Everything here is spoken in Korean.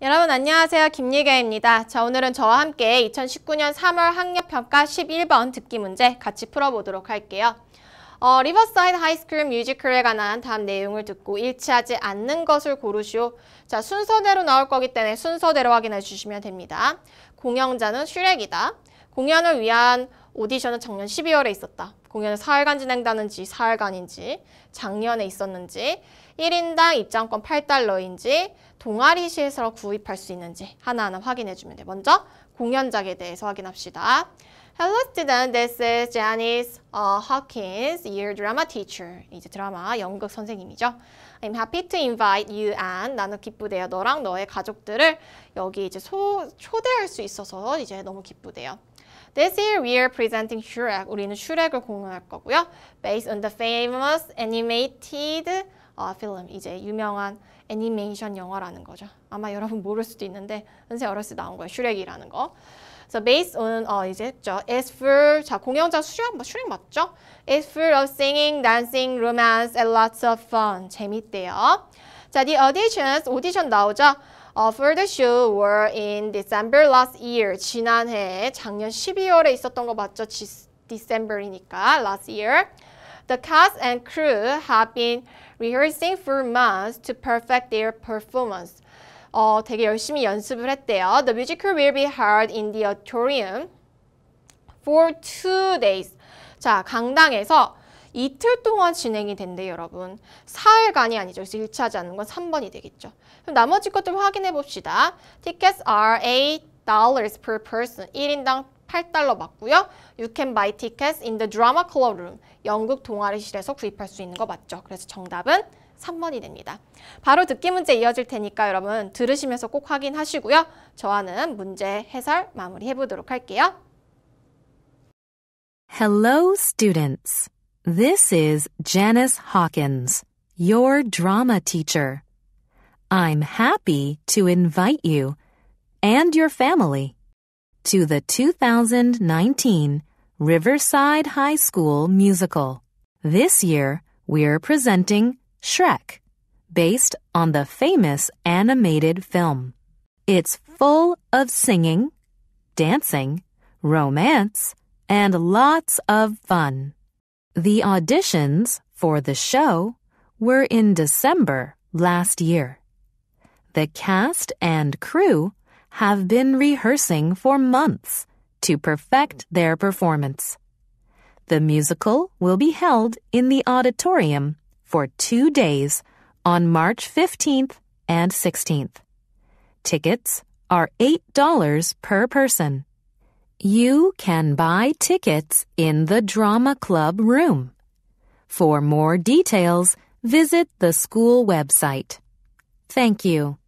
여러분 안녕하세요. 김예경입니다. 자 오늘은 저와 함께 2019년 3월 학력평가 11번 듣기 문제 같이 풀어보도록 할게요. 어, 리버사이드 하이스크림 뮤지컬에 관한 다음 내용을 듣고 일치하지 않는 것을 고르시오. 자 순서대로 나올 거기 때문에 순서대로 확인해 주시면 됩니다. 공영자는 슈렉이다. 공연을 위한 오디션은 작년 12월에 있었다. 공연은 4일간 진행되는지 4일간인지 작년에 있었는지 1인당 입장권 8달러인지 동아리 실에서 구입할 수 있는지 하나하나 확인해 주면 돼. 먼저 공연작에 대해서 확인합시다. Hello student, this is Janice uh, Hawkins, your drama teacher. 이제 드라마 연극 선생님이죠. I'm happy to invite you and 나는 기쁘대요. 너랑 너의 가족들을 여기 이제 소, 초대할 수 있어서 이제 너무 기쁘대요. This year we are presenting Shrek. 우리는 슈렉을 공연할 거고요. Based on the famous animated 어, film. 이제 유명한 애니메이션 영화라는 거죠. 아마 여러분 모를 수도 있는데 은세 어렸을 때 나온 거예요. 슈렉이라는 거. So based on 어 이제 저 is full 자 공연장 수련 슈렉 맞죠? Is full of singing, dancing, romance and lots of fun. 재밌대요. 자, the auditions 오디션 나오죠. for the show were in December last year. 지난해 작년 12월에 있었던 거 맞죠? December이니까 last year. The cast and crew have been rehearsing for months to perfect their performance. 어, 되게 열심히 연습을 했대요. The musical will be held in the auditorium for two days. 자, 강당에서 이틀 동안 진행이 된대요, 여러분. 4일간이 아니죠. 그래서 일치하지 않는 건 3번이 되겠죠. 그럼 나머지 것들 확인해 봅시다. Tickets are $8 per person. 1인당 8달러 맞고요. You can buy tickets in the drama club room. 영국 동아리실에서 구입할 수 있는 거 맞죠. 그래서 정답은 3번이 됩니다. 바로 듣기 문제 이어질 테니까 여러분 들으시면서 꼭 확인하시고요. 저와는 문제 해설 마무리해 보도록 할게요. Hello, students. This is Janice Hawkins, your drama teacher. I'm happy to invite you and your family to the 2019 Riverside High School musical. This year, we're presenting Shrek, based on the famous animated film. It's full of singing, dancing, romance, and lots of fun. The auditions for the show were in December last year. The cast and crew have been rehearsing for months to perfect their performance. The musical will be held in the auditorium for two days on March 15th and 16th. Tickets are $8 per person. You can buy tickets in the drama club room. For more details, visit the school website. Thank you.